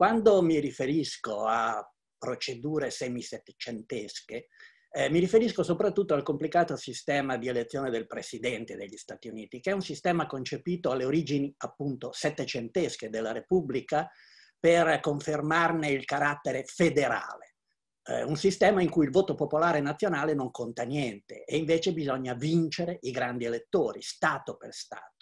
Quando mi riferisco a procedure semisettecentesche, eh, mi riferisco soprattutto al complicato sistema di elezione del presidente degli Stati Uniti, che è un sistema concepito alle origini appunto settecentesche della Repubblica per confermarne il carattere federale. Eh, un sistema in cui il voto popolare nazionale non conta niente e invece bisogna vincere i grandi elettori, Stato per Stato.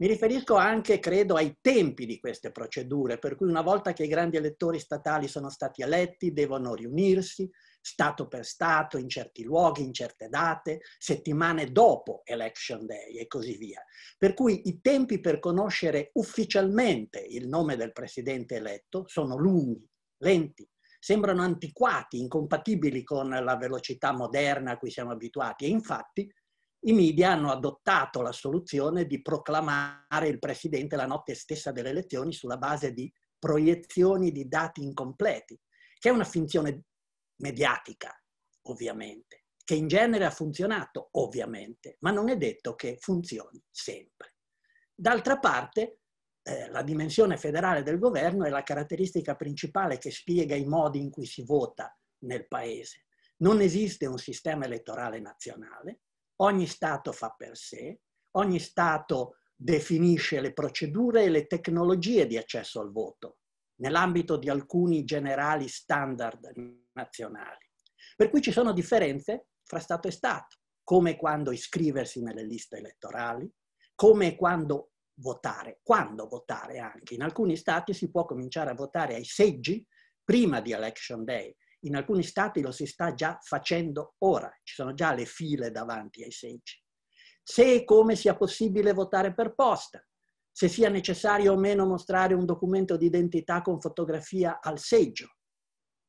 Mi riferisco anche, credo, ai tempi di queste procedure, per cui una volta che i grandi elettori statali sono stati eletti, devono riunirsi, Stato per Stato, in certi luoghi, in certe date, settimane dopo Election Day e così via. Per cui i tempi per conoscere ufficialmente il nome del Presidente eletto sono lunghi, lenti, sembrano antiquati, incompatibili con la velocità moderna a cui siamo abituati e infatti i media hanno adottato la soluzione di proclamare il presidente la notte stessa delle elezioni sulla base di proiezioni di dati incompleti, che è una finzione mediatica, ovviamente, che in genere ha funzionato, ovviamente, ma non è detto che funzioni sempre. D'altra parte, eh, la dimensione federale del governo è la caratteristica principale che spiega i modi in cui si vota nel paese. Non esiste un sistema elettorale nazionale, Ogni Stato fa per sé, ogni Stato definisce le procedure e le tecnologie di accesso al voto nell'ambito di alcuni generali standard nazionali. Per cui ci sono differenze fra Stato e Stato, come quando iscriversi nelle liste elettorali, come quando votare, quando votare anche. In alcuni Stati si può cominciare a votare ai seggi prima di Election Day in alcuni stati lo si sta già facendo ora, ci sono già le file davanti ai seggi. Se e come sia possibile votare per posta, se sia necessario o meno mostrare un documento di identità con fotografia al seggio.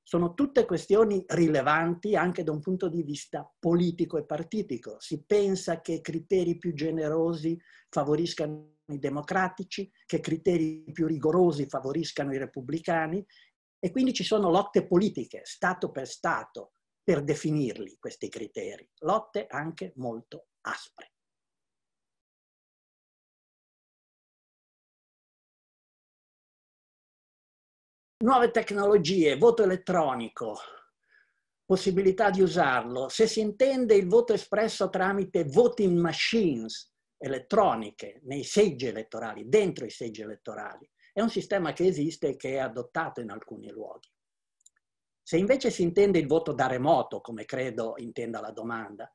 Sono tutte questioni rilevanti anche da un punto di vista politico e partitico. Si pensa che criteri più generosi favoriscano i democratici, che criteri più rigorosi favoriscano i repubblicani e quindi ci sono lotte politiche, Stato per Stato, per definirli questi criteri, lotte anche molto aspre. Nuove tecnologie, voto elettronico, possibilità di usarlo. Se si intende il voto espresso tramite voting machines elettroniche nei seggi elettorali, dentro i seggi elettorali, è un sistema che esiste e che è adottato in alcuni luoghi. Se invece si intende il voto da remoto, come credo intenda la domanda,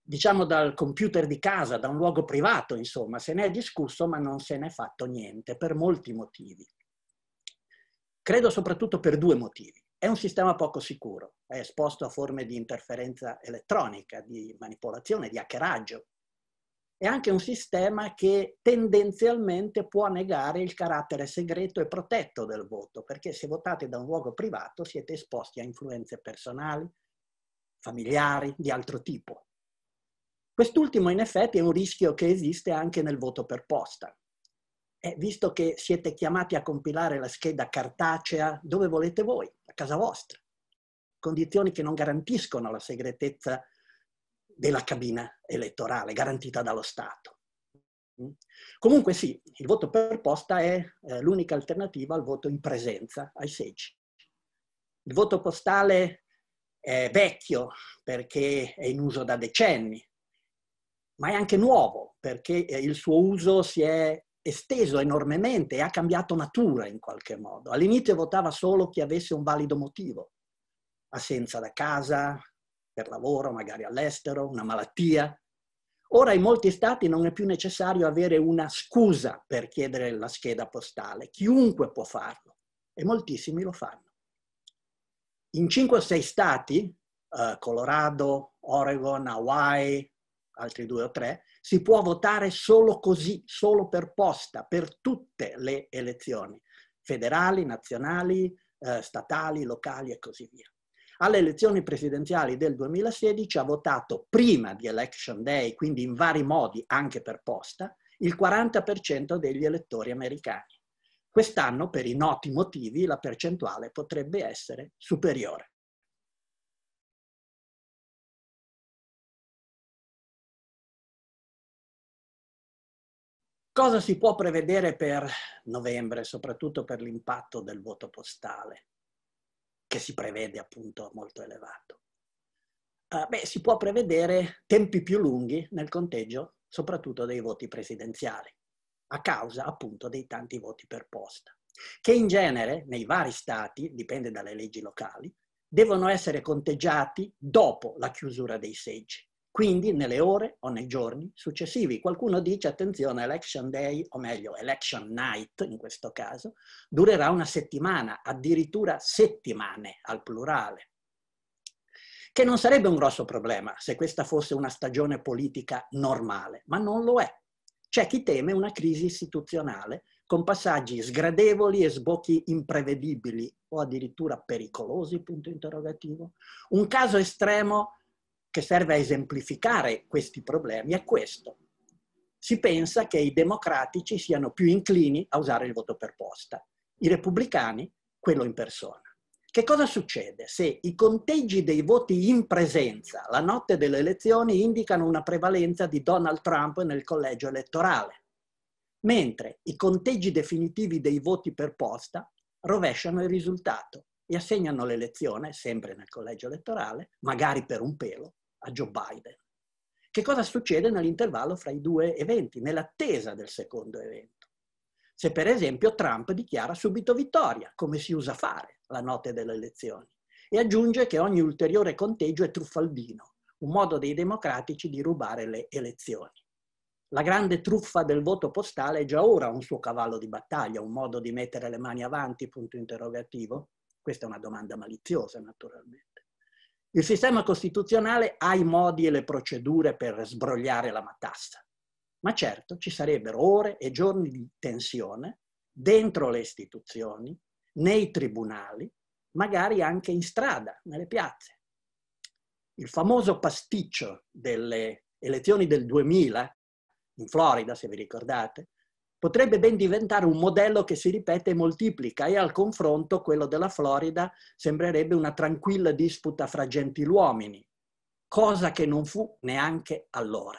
diciamo dal computer di casa, da un luogo privato, insomma, se ne è discusso ma non se ne è fatto niente per molti motivi. Credo soprattutto per due motivi. È un sistema poco sicuro, è esposto a forme di interferenza elettronica, di manipolazione, di hackeraggio, è anche un sistema che tendenzialmente può negare il carattere segreto e protetto del voto, perché se votate da un luogo privato siete esposti a influenze personali, familiari, di altro tipo. Quest'ultimo in effetti è un rischio che esiste anche nel voto per posta. E eh, visto che siete chiamati a compilare la scheda cartacea dove volete voi, a casa vostra, condizioni che non garantiscono la segretezza della cabina elettorale garantita dallo Stato. Mm. Comunque sì, il voto per posta è eh, l'unica alternativa al voto in presenza ai seggi. Il voto postale è vecchio perché è in uso da decenni, ma è anche nuovo perché eh, il suo uso si è esteso enormemente e ha cambiato natura in qualche modo. All'inizio votava solo chi avesse un valido motivo, assenza da casa, per lavoro, magari all'estero, una malattia. Ora in molti stati non è più necessario avere una scusa per chiedere la scheda postale, chiunque può farlo e moltissimi lo fanno. In 5 o 6 stati, eh, Colorado, Oregon, Hawaii, altri due o tre, si può votare solo così, solo per posta, per tutte le elezioni, federali, nazionali, eh, statali, locali e così via alle elezioni presidenziali del 2016 ha votato prima di Election Day, quindi in vari modi anche per posta, il 40% degli elettori americani. Quest'anno, per i noti motivi, la percentuale potrebbe essere superiore. Cosa si può prevedere per novembre, soprattutto per l'impatto del voto postale? che si prevede appunto molto elevato. Uh, beh, si può prevedere tempi più lunghi nel conteggio, soprattutto dei voti presidenziali, a causa appunto dei tanti voti per posta, che in genere nei vari stati, dipende dalle leggi locali, devono essere conteggiati dopo la chiusura dei seggi quindi nelle ore o nei giorni successivi. Qualcuno dice, attenzione, election day, o meglio, election night in questo caso, durerà una settimana, addirittura settimane al plurale. Che non sarebbe un grosso problema se questa fosse una stagione politica normale, ma non lo è. C'è chi teme una crisi istituzionale con passaggi sgradevoli e sbocchi imprevedibili o addirittura pericolosi, punto interrogativo. Un caso estremo che serve a esemplificare questi problemi è questo. Si pensa che i democratici siano più inclini a usare il voto per posta, i repubblicani quello in persona. Che cosa succede se i conteggi dei voti in presenza la notte delle elezioni indicano una prevalenza di Donald Trump nel collegio elettorale, mentre i conteggi definitivi dei voti per posta rovesciano il risultato e assegnano l'elezione, sempre nel collegio elettorale, magari per un pelo, a Joe Biden. Che cosa succede nell'intervallo fra i due eventi, nell'attesa del secondo evento? Se per esempio Trump dichiara subito vittoria, come si usa fare la notte delle elezioni, e aggiunge che ogni ulteriore conteggio è truffaldino, un modo dei democratici di rubare le elezioni. La grande truffa del voto postale è già ora un suo cavallo di battaglia, un modo di mettere le mani avanti, punto interrogativo? Questa è una domanda maliziosa, naturalmente. Il sistema costituzionale ha i modi e le procedure per sbrogliare la matassa, ma certo ci sarebbero ore e giorni di tensione dentro le istituzioni, nei tribunali, magari anche in strada, nelle piazze. Il famoso pasticcio delle elezioni del 2000 in Florida, se vi ricordate, potrebbe ben diventare un modello che si ripete e moltiplica e al confronto quello della Florida sembrerebbe una tranquilla disputa fra gentiluomini, cosa che non fu neanche allora.